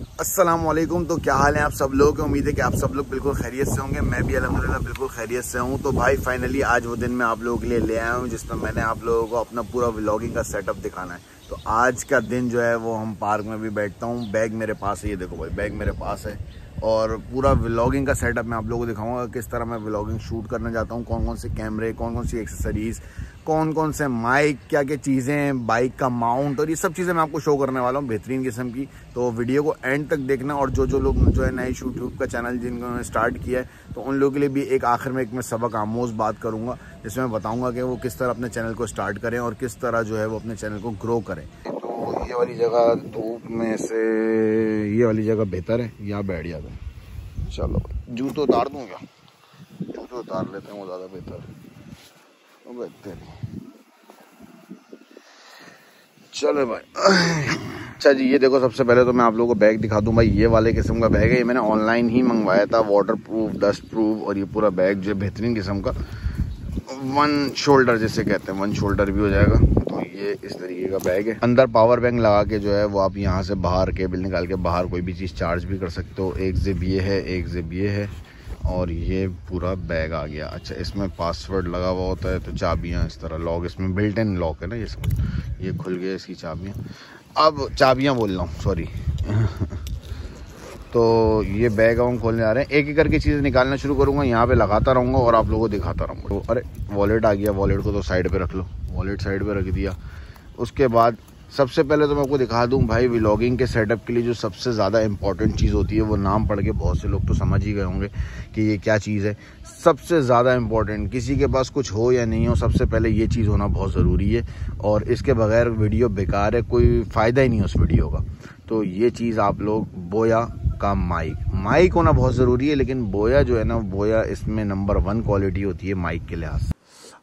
वालेकुम तो क्या हाल है आप सब लोग की उम्मीद है कि आप सब लोग बिल्कुल खैरियत से होंगे मैं भी अलहमदिल्ला बिल्कुल खैरियत से हूँ तो भाई फाइनली आज वो दिन मैं आप लोगों के लिए ले आया हूँ जिसमें मैंने आप लोगों को अपना पूरा व्लॉगिंग का सेटअप दिखाना है तो आज का दिन जो है वो हम पार्क में भी बैठता हूँ बैग मेरे पास है ये देखो भाई बैग मेरे पास है और पूरा व्लॉगिंग का सेटअप मैं आप लोगों को दिखाऊंगा किस तरह मैं व्लॉगिंग शूट करने जाता हूँ कौन कौन से कैमरे कौन कौन सी एक्सेसरीज़ कौन कौन से माइक क्या क्या चीज़ें बाइक का माउंट और ये सब चीज़ें मैं आपको शो करने वाला हूँ बेहतरीन किस्म की तो वीडियो को एंड तक देखना और जो जो लोग जो है नए यूट्यूब का चैनल जिन्होंने स्टार्ट किया है तो उन लोगों के लिए भी एक आखिर में एक मैं सबक आमोज बात करूँगा जिसमें मैं बताऊँगा कि वो किस तरह अपने चैनल को स्टार्ट करें और किस तरह जो है वो अपने चैनल को ग्रो करें तो ये वाली जगह धूप में से ये वाली जगह बेहतर है या बैठ जाता है चलो जूतो उतार दूँ क्या जूते उतार लेते हैं वो ज़्यादा बेहतर है चलो भाई अच्छा जी ये देखो सबसे पहले तो मैं आप लोगों को बैग दिखा दूं भाई ये वाले किस्म का बैग है ये मैंने ऑनलाइन ही मंगवाया था वाटर प्रूफ डस्ट प्रूफ और ये पूरा बैग जो है बेहतरीन किस्म का वन शोल्डर जैसे कहते हैं वन शोल्डर भी हो जाएगा तो ये इस तरीके का बैग है अंदर पावर बैंक लगा के जो है वो आप यहाँ से बाहर केबल निकाल के बाहर कोई भी चीज़ चार्ज भी कर सकते हो एक जिप ये है एक जिप ये है और ये पूरा बैग आ गया अच्छा इसमें पासवर्ड लगा हुआ होता है तो चाबियाँ इस तरह लॉक इसमें बिल्ट इन लॉक है ना ये सब ये खुल गया इसकी चाबियाँ अब चाबियाँ बोल रहा हूँ सॉरी तो ये बैग हम खोलने आ रहे हैं एक एक करके चीज़ें निकालना शुरू करूँगा यहाँ पे लगाता रहूँगा और आप लोगों को दिखाता रहूँगा तो अरे वॉलेट आ गया वॉलेट को तो साइड पे रख लो वॉलेट साइड पे रख दिया उसके बाद सबसे पहले तो मैं आपको दिखा दूं भाई व्लॉगिंग के सेटअप के लिए जो सबसे ज़्यादा इंपॉर्टेंट चीज़ होती है वो नाम पढ़ के बहुत से लोग तो समझ ही गए होंगे कि ये क्या चीज़ है सबसे ज़्यादा इम्पॉर्टेंट किसी के पास कुछ हो या नहीं हो सबसे पहले ये चीज़ होना बहुत ज़रूरी है और इसके बगैर वीडियो बेकार है कोई फ़ायदा ही नहीं उस वीडियो का तो ये चीज़ आप लोग बोया का माइक माइक होना बहुत ज़रूरी है लेकिन बोया जो है ना बोया इसमें नंबर वन क्वालिटी होती है माइक के लिहाज से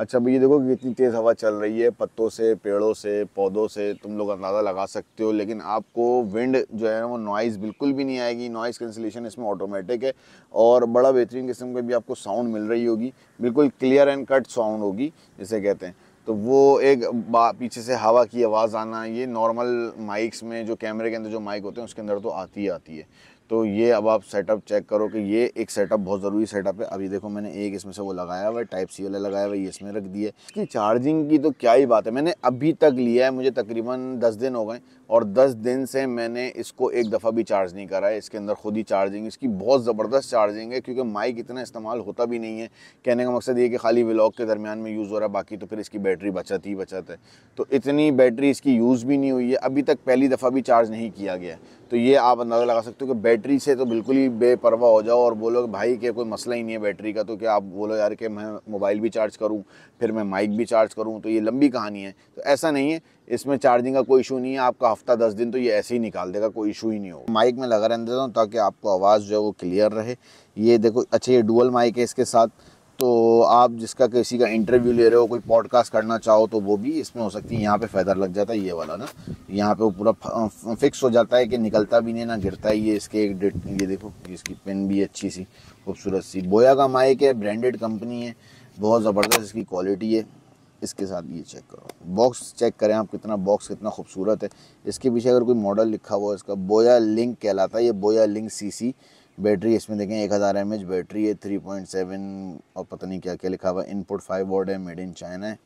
अच्छा भैया देखो कितनी तेज़ हवा चल रही है पत्तों से पेड़ों से पौधों से तुम लोग अंदाज़ा लगा सकते हो लेकिन आपको विंड जो है वो नॉइज़ बिल्कुल भी नहीं आएगी नॉइज़ कैंसिलेशन इसमें ऑटोमेटिक है और बड़ा बेहतरीन किस्म का भी आपको साउंड मिल रही होगी बिल्कुल क्लियर एंड कट साउंड होगी जिसे कहते हैं तो वो एक पीछे से हवा की आवाज़ आना ये नॉर्मल माइक्स में जो कैमरे के अंदर जो माइक होते हैं उसके अंदर तो आती ही आती है तो ये अब आप सेटअप चेक करो कि ये एक सेटअप बहुत ज़रूरी सेटअप है अभी देखो मैंने एक इसमें से वो लगाया हुआ है टाइप सी वाला लगाया हुआ है ये इसमें रख दिए इसकी चार्जिंग की तो क्या ही बात है मैंने अभी तक लिया है मुझे तकरीबन दस दिन हो गए और 10 दिन से मैंने इसको एक दफ़ा भी चार्ज नहीं करा है इसके अंदर खुद ही चार्जिंग इसकी बहुत ज़बरदस्त चार्जिंग है क्योंकि माइक इतना इस्तेमाल होता भी नहीं है कहने का मकसद ये कि खाली व्लॉग के दरमियान में यूज़ हो रहा है बाकी तो फिर इसकी बैटरी बचत ही बचत है तो इतनी बैटरी इसकी यूज़ भी नहीं हुई है अभी तक पहली दफ़ा भी चार्ज नहीं किया गया तो ये आप अंदाज़ा लगा सकते हो कि बैटरी से तो बिल्कुल ही बेपरवाह हो जाओ और बोलो भाई के कोई मसला ही नहीं है बैटरी का तो क्या आप बोलो यार कि मैं मोबाइल भी चार्ज करूँ फिर मैं माइक भी चार्ज करूँ तो ये लंबी कहानी है तो ऐसा नहीं है इसमें चार्जिंग का कोई इशू नहीं है आपका हफ्ता दस दिन तो ये ऐसे ही निकाल देगा कोई इशू ही नहीं होगा माइक में लगा रहने देता हूँ ताकि आपको आवाज़ जो है वो क्लियर रहे ये देखो अच्छा ये डुअल माइक है इसके साथ तो आप जिसका किसी का इंटरव्यू ले रहे हो कोई पॉडकास्ट करना चाहो तो वो भी इसमें हो सकती है यहाँ पे फैदर लग जाता है ये वाला ना यहाँ पे वो पूरा फिक्स हो जाता है कि निकलता भी नहीं ना गिरता है ये इसके एक डेट ये देखो इसकी पेन भी अच्छी सी खूबसूरत सी बोया का माइक है ब्रांडेड कंपनी है बहुत ज़बरदस्त इसकी क्वालिटी है इसके साथ ये चेक करो बॉक्स चेक करें आप कितना बॉक्स कितना खूबसूरत है इसके पीछे अगर कोई मॉडल लिखा हुआ है इसका बोया लिंक कहलाता है ये बोया लिंक सीसी बैटरी इसमें देखें एक हज़ार एम एच बैटरी है थ्री पॉइंट सेवन और पता नहीं क्या क्या लिखा हुआ है इनपुट फाइव बोर्ड है मेड इन चाइना है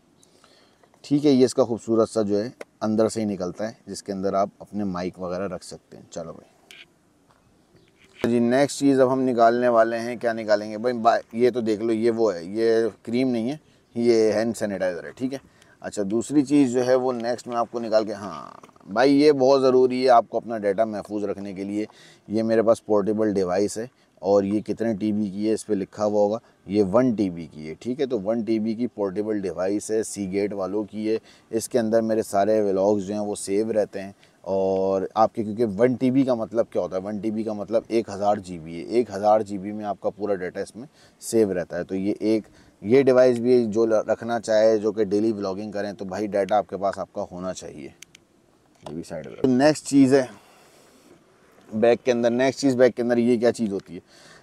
ठीक है ये इसका खूबसूरत सा जो है अंदर से ही निकलता है जिसके अंदर आप अपने माइक वगैरह रख सकते हैं चलो भाई तो जी नेक्स्ट चीज़ अब हम निकालने वाले हैं क्या निकालेंगे भाई ये तो देख लो ये वो है ये क्रीम नहीं है ये हैंड सैनिटाइज़र है ठीक है अच्छा दूसरी चीज़ जो है वो नेक्स्ट में आपको निकाल के हाँ भाई ये बहुत ज़रूरी है आपको अपना डाटा महफूज रखने के लिए ये मेरे पास पोर्टेबल डिवाइस है और ये कितने टीबी की है इस पर लिखा हुआ होगा ये वन टीबी की है ठीक है तो वन टीबी की पोर्टेबल डिवाइस है सी गेट वालों की है इसके अंदर मेरे सारे व्लॉग्स जो हैं वो सेव रहते हैं और आपके क्योंकि वन टी का मतलब क्या होता है वन टी का मतलब एक हज़ार जी है एक हज़ार जी में आपका पूरा डाटा इसमें सेव रहता है तो ये एक ये डिवाइस भी जो रखना चाहे जो कि डेली ब्लॉगिंग करें तो भाई डाटा आपके पास आपका होना चाहिए ये भी साइड तो नेक्स्ट चीज़ है बैग के अंदर नेक्स्ट चीज़ बैग के अंदर ये क्या चीज़ होती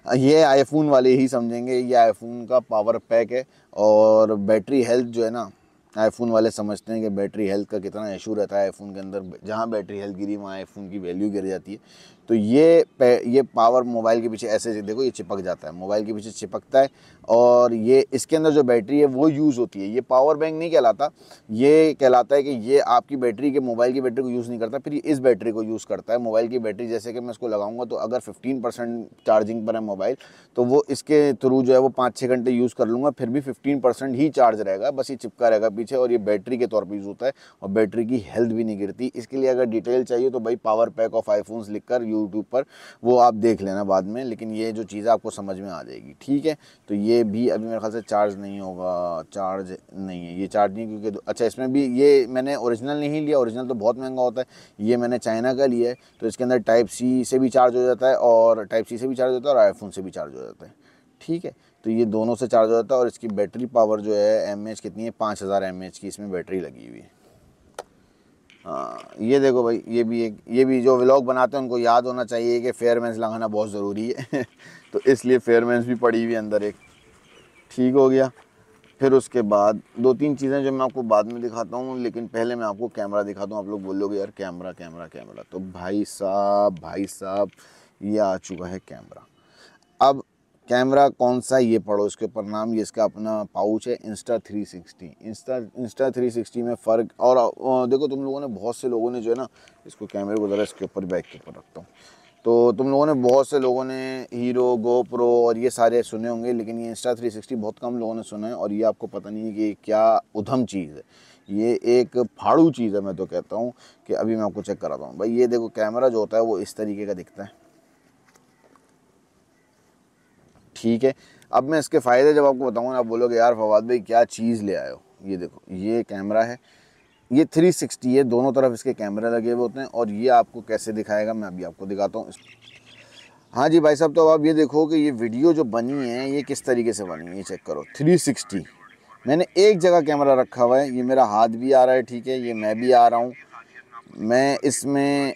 है ये आईफोन वाले ही समझेंगे ये आईफोन का पावर पैक है और बैटरी हेल्थ जो है ना आईफोन वाले समझते हैं कि बैटरी हेल्थ का कितना इशू रहता है आईफोन के अंदर जहाँ बैटरी हेल्थ गिरी वहाँ आईफोन की वैल्यू गिर जाती है तो ये ये पावर मोबाइल के पीछे ऐसे देखो ये चिपक जाता है मोबाइल के पीछे चिपकता है और ये इसके अंदर जो बैटरी है वो यूज़ होती है ये पावर बैंक नहीं कहलाता ये कहलाता है कि ये आपकी बैटरी के मोबाइल की बैटरी को यूज़ नहीं करता फिर ये इस बैटरी को यूज़ करता है मोबाइल की बैटरी जैसे कि मैं इसको लगाऊंगा तो अगर फिफ्टीन चार्जिंग पर है मोबाइल तो वो इसके थ्रू जो है वो पाँच छः घंटे यूज़ कर लूँगा फिर भी फिफ्टीन ही चार्ज रहेगा बस ये चिपका रहेगा पीछे और ये बैटरी के तौर पर यूज़ होता है और बैटरी की हेल्थ भी नहीं गिरती इसके लिए अगर डिटेल चाहिए तो भाई पावर पैक ऑफ आईफोन्स लिख यूट्यूब पर वो आप देख लेना बाद में लेकिन ये जो चीज़ आपको समझ में आ जाएगी ठीक है तो ये भी अभी मेरे ख्याल से चार्ज नहीं होगा चार्ज नहीं है ये चार्ज नहीं क्योंकि अच्छा इसमें भी ये मैंने ओरिजिनल नहीं लिया ओरिजिनल तो बहुत महंगा होता है ये मैंने चाइना का लिया है तो इसके अंदर टाइप सी से भी चार्ज हो जाता है और टाइप सी से भी चार्ज होता है और आईफोन से भी चार्ज हो जाता है ठीक है तो ये दोनों से चार्ज हो जाता है और इसकी बैटरी पावर जो है एम कितनी है पाँच हज़ार एम की इसमें बैटरी लगी हुई है आ, हाँ, ये देखो भाई ये भी एक ये भी जो व्लॉग बनाते हैं उनको याद होना चाहिए कि फेयरमेंस लगाना बहुत ज़रूरी है तो इसलिए फेयरमेंस भी पड़ी हुई अंदर एक ठीक हो गया फिर उसके बाद दो तीन चीज़ें जो मैं आपको बाद में दिखाता हूँ लेकिन पहले मैं आपको कैमरा दिखाता हूँ आप लोग बोलोगे यार कैमरा कैमरा कैमरा तो भाई साहब भाई साहब ये आ चुका है कैमरा कैमरा कौन सा ये पढ़ो इसके ऊपर नाम ये इसका अपना पाउच है इंस्टा 360 इंस्टा इंस्टा 360 में फ़र्क और देखो तुम लोगों ने बहुत से लोगों ने जो है ना इसको कैमरे को ज़रा इसके ऊपर बैक के ऊपर रखता हूँ तो तुम लोगों ने बहुत से लोगों ने हीरो गो प्रो और ये सारे सुने होंगे लेकिन ये इंस्टा 360 बहुत कम लोगों ने सुना है और ये आपको पता नहीं है कि क्या उधम चीज़ है ये एक फाड़ू चीज़ है मैं तो कहता हूँ कि अभी मैं आपको चेक कराता हूँ भाई ये देखो कैमरा जो होता है वो इस तरीके का दिखता है ठीक है अब मैं इसके फ़ायदे जब आपको बताऊँगा आप बोलोगे यार फवाद भाई क्या चीज़ ले आए हो ये देखो ये कैमरा है ये 360 है दोनों तरफ इसके कैमरे लगे हुए होते हैं और ये आपको कैसे दिखाएगा मैं अभी आपको दिखाता हूँ हाँ जी भाई साहब तो आप ये देखो कि ये वीडियो जो बनी है ये किस तरीके से बनी है ये चेक करो 360 मैंने एक जगह कैमरा रखा हुआ है ये मेरा हाथ भी आ रहा है ठीक है ये मैं भी आ रहा हूँ मैं इसमें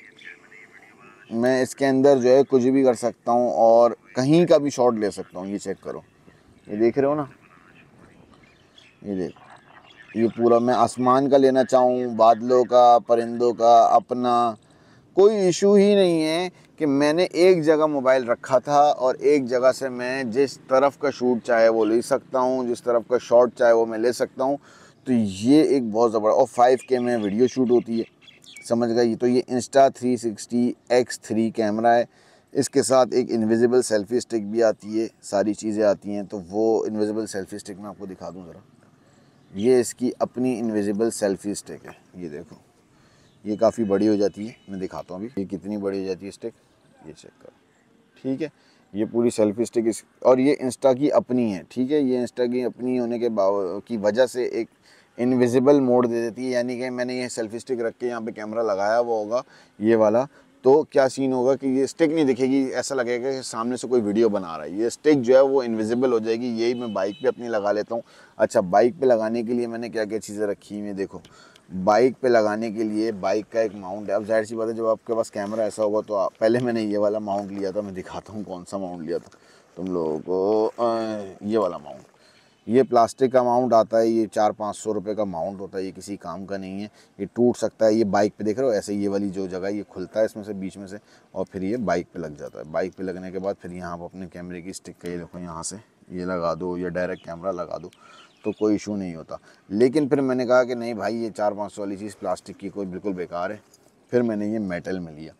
मैं इसके अंदर जो है कुछ भी कर सकता हूँ और कहीं का भी शॉट ले सकता हूँ ये चेक करो ये देख रहे हो ना ये देखो ये पूरा मैं आसमान का लेना चाहूँ बादलों का परिंदों का अपना कोई इशू ही नहीं है कि मैंने एक जगह मोबाइल रखा था और एक जगह से मैं जिस तरफ का शूट चाहे वो ले सकता हूँ जिस तरफ का शॉट चाहे वो मैं ले सकता हूँ तो ये एक बहुत ज़बरदस्त और फाइव के में वीडियो शूट होती है समझ गए तो ये Insta three sixty X three camera है इसके साथ एक इनविजिबल सेल्फी स्टिक भी आती है सारी चीज़ें आती हैं तो वो इनविजिबल सेल्फी स्टिक मैं आपको दिखा दूँ ज़रा ये इसकी अपनी इनविजिबल सेल्फी स्टिक है ये देखो ये काफ़ी बड़ी हो जाती है मैं दिखाता हूँ अभी ये कितनी बड़ी हो जाती है स्टिक ये चेक करो ठीक है ये पूरी सेल्फी स्टिक इस और ये इंस्टा की अपनी है ठीक है ये इंस्टा की अपनी होने के बाव की वजह से एक इनविजिबल मोड दे देती है यानी कि मैंने ये सेल्फी स्टिक रख के यहाँ पे कैमरा लगाया हुआ होगा ये वाला तो क्या सीन होगा कि ये स्टिक नहीं दिखेगी ऐसा लगेगा कि सामने से कोई वीडियो बना रहा है ये स्टिक जो है वो इनविजिबल हो जाएगी यही मैं बाइक पे अपनी लगा लेता हूँ अच्छा बाइक पे लगाने के लिए मैंने क्या क्या चीज़ें रखी हुई देखो बाइक पे लगाने के लिए बाइक का एक माउंट है अब जाहिर सी बात है जब आपके पास कैमरा ऐसा होगा तो आप पहले मैंने ये वाला माउंट लिया था मैं दिखाता हूँ कौन सा माउंट लिया था तुम लोगों को ये वाला माउंट ये प्लास्टिक का माउंट आता है ये चार पाँच सौ रुपये का माउंट होता है ये किसी काम का नहीं है ये टूट सकता है ये बाइक पे देख रहे हो ऐसे ये वाली जो जगह ये खुलता है इसमें से बीच में से और फिर ये बाइक पे लग जाता है बाइक पे लगने के बाद फिर यहाँ पर अपने कैमरे की स्टिक का ये देखो यहाँ से ये लगा दो या डायरेक्ट कैमरा लगा दो तो कोई इशू नहीं होता लेकिन फिर मैंने कहा कि नहीं भाई ये चार पाँच सौ वाली चीज़ प्लास्टिक की कोई बिल्कुल बेकार है फिर मैंने ये मेटल में लिया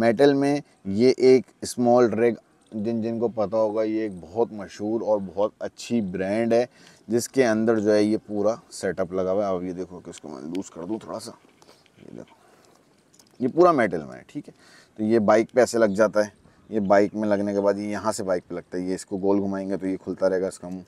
मेटल में ये एक स्मॉल रेग जिन जिन को पता होगा ये एक बहुत मशहूर और बहुत अच्छी ब्रांड है जिसके अंदर जो है ये पूरा सेटअप लगा हुआ है अब ये देखो कि इसको मैं लूज़ कर दूँ थोड़ा सा ये देखो ये पूरा मेटल में है ठीक है तो ये बाइक पे ऐसे लग जाता है ये बाइक में लगने के बाद ये यहाँ से बाइक पे लगता है ये इसको गोल घुमाएंगे तो ये खुलता रहेगा इसका मुँह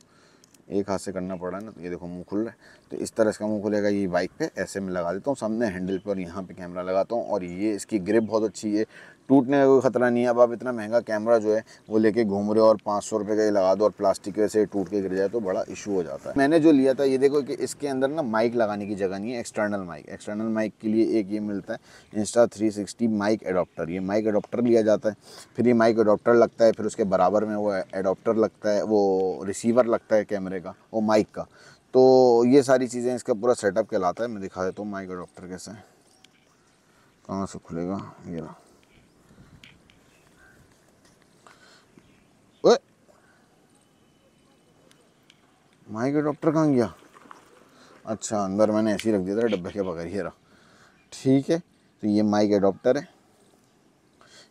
एक हाथ से करना पड़ रहा है ना तो ये देखो मुँह खुल रहा है तो इस तरह इसका मुँह खुलेगा ये बाइक पे ऐसे में लगा देता हूँ सामने हैंडल पर यहाँ पे कैमरा लगाता हूँ और ये इसकी ग्रिप बहुत अच्छी है टूटने का कोई ख़तरा नहीं है अब आप इतना महंगा कैमरा जो है वो लेके घूम रहे हो और पाँच सौ रुपये का ही लगा दो और प्लास्टिक वैसे टूट के गिर जाए तो बड़ा इशू हो जाता है मैंने जो लिया था ये देखो कि इसके अंदर ना माइक लगाने की जगह नहीं है एक्सटर्नल माइक एक्सटर्नल माइक के लिए एक ये मिलता है Insta three sixty mic adapter ये माइक एडोप्टर लिया जाता है फिर ये माइक एडोप्टर लगता है फिर उसके बराबर में वो एडोप्टर लगता है वो रिसीवर लगता है कैमरे का वो माइक का तो ये सारी चीज़ें इसका पूरा सेटअप कहलाता है मैं दिखा देता हूँ माइक एडोप्टर कैसे कहाँ से खुलेगा ये रहा माई के डॉक्टर कहाँ गया अच्छा अंदर मैंने ऐसे ही रख दिया था डब्बे के बगैर ही रहा ठीक है तो ये माइक अडोप्टर है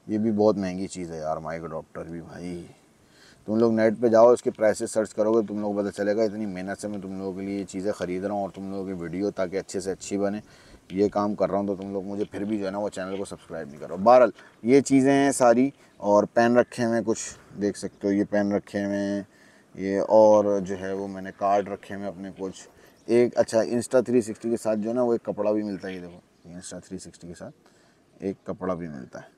ये भी बहुत महंगी चीज़ है यार माइक अडोप्टर भी भाई तुम लोग नेट पे जाओ इसके प्राइसेस सर्च करोगे तुम लोग पता चलेगा इतनी मेहनत से मैं तुम लोगों के लिए ये चीज़ें ख़रीद रहा हूँ और तुम लोगों की वीडियो ताकि अच्छे से अच्छी बने ये काम कर रहा हूँ तो तुम लोग मुझे फिर भी जो है ना वो चैनल को सब्सक्राइब नहीं करो बहरहाल ये चीज़ें हैं सारी और पेन रखे हुए कुछ देख सकते हो ये पेन रखे हुए हैं ये और जो है वो मैंने कार्ड रखे हैं अपने कुछ एक अच्छा इंस्टा 360 के साथ जो है ना वो एक कपड़ा भी मिलता है ये देखो इंस्टा 360 के साथ एक कपड़ा भी मिलता है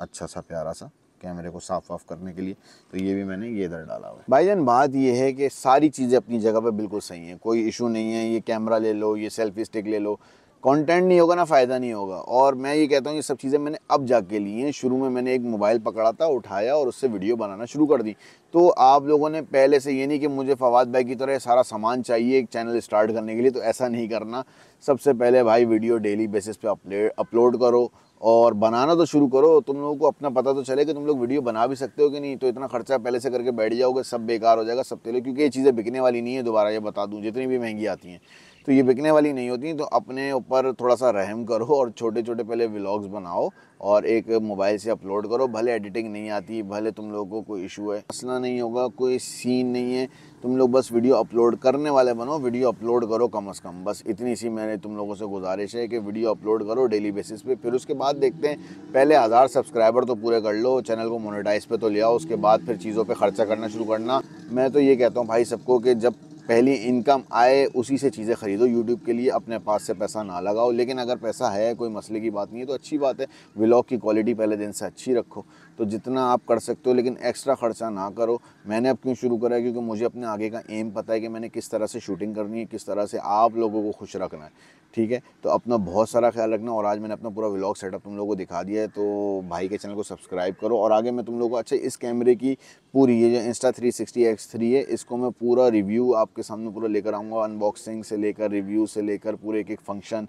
अच्छा सा प्यारा सा कैमरे को साफ वाफ करने के लिए तो ये भी मैंने ये इधर डाला हुआ है जान बात ये है कि सारी चीज़ें अपनी जगह पर बिल्कुल सही हैं कोई इशू नहीं है ये कैमरा ले लो ये सेल्फी स्टिक ले लो कंटेंट नहीं होगा ना फ़ायदा नहीं होगा और मैं ये कहता हूँ ये सब चीज़ें मैंने अब जाके ली हैं शुरू में मैंने एक मोबाइल पकड़ा था उठाया और उससे वीडियो बनाना शुरू कर दी तो आप लोगों ने पहले से ये नहीं कि मुझे फवाद भाई की तरह सारा सामान चाहिए एक चैनल स्टार्ट करने के लिए तो ऐसा नहीं करना सबसे पहले भाई वीडियो डेली बेसिस पे अपलोड अपलोड करो और बनाना तो शुरू करो तुम लोगों को अपना पता तो चले कि तुम लोग वीडियो बना भी सकते हो कि नहीं तो इतना खर्चा पहले से करके बैठ जाओगे सब बेकार हो जाएगा सब तेल क्योंकि ये चीज़ें बिकने वाली नहीं है दोबारा ये बता दूँ जितनी भी महंगी आती हैं तो ये बिकने वाली नहीं होती तो अपने ऊपर थोड़ा सा रहम करो और छोटे छोटे पहले व्लॉग्स बनाओ और एक मोबाइल से अपलोड करो भले एडिटिंग नहीं आती भले तुम लोगों को कोई इशू है मसला नहीं होगा कोई सीन नहीं है तुम लोग बस वीडियो अपलोड करने वाले बनो वीडियो अपलोड करो कम अज़ कम बस इतनी सी मैंने तुम लोगों से गुजारिश है कि वीडियो अपलोड करो डेली बेसिस पे फिर उसके बाद देखते हैं पहले हज़ार सब्सक्राइबर तो पूरे कर लो चैनल को मोनेटाइज पे तो ले आओ उसके बाद फिर चीज़ों पर खर्चा करना शुरू करना मैं तो ये कहता हूँ भाई सबको कि जब पहली इनकम आए उसी से चीज़ें खरीदो यूट्यूब के लिए अपने पास से पैसा ना लगाओ लेकिन अगर पैसा है कोई मसले की बात नहीं है तो अच्छी बात है व्लॉग की क्वालिटी पहले दिन से अच्छी रखो तो जितना आप कर सकते हो लेकिन एक्स्ट्रा खर्चा ना करो मैंने अब क्यों शुरू करा है क्योंकि मुझे अपने आगे का एम पता है कि मैंने किस तरह से शूटिंग करनी है किस तरह से आप लोगों को खुश रखना है ठीक है तो अपना बहुत सारा ख्याल रखना और आज मैंने अपना पूरा व्लॉग सेटअप तुम लोगों को दिखा दिया है तो भाई के चैनल को सब्सक्राइब करो और आगे मैं तुम लोगों को अच्छे इस कैमरे की पूरी ये जो Insta three sixty X three है इसको मैं पूरा रिव्यू आपके सामने पूरा लेकर आऊँगा अनबॉक्सिंग से लेकर रिव्यू से लेकर पूरे एक एक फंक्शन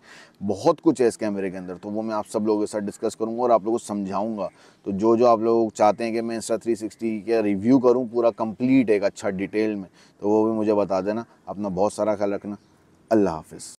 बहुत कुछ है इस कैमरे के अंदर तो वो मैं आप सब लोगों के साथ डिस्कस करूँगा और आप लोगों को समझाऊँगा तो जो जो आप लोग चाहते हैं कि मैं इंस्टा थ्री सिक्सटी का रिव्यू करूँ पूरा कम्प्लीट एक अच्छा डिटेल में तो वो भी मुझे बता देना अपना बहुत सारा ख्याल रखना अल्लाह हाफिज़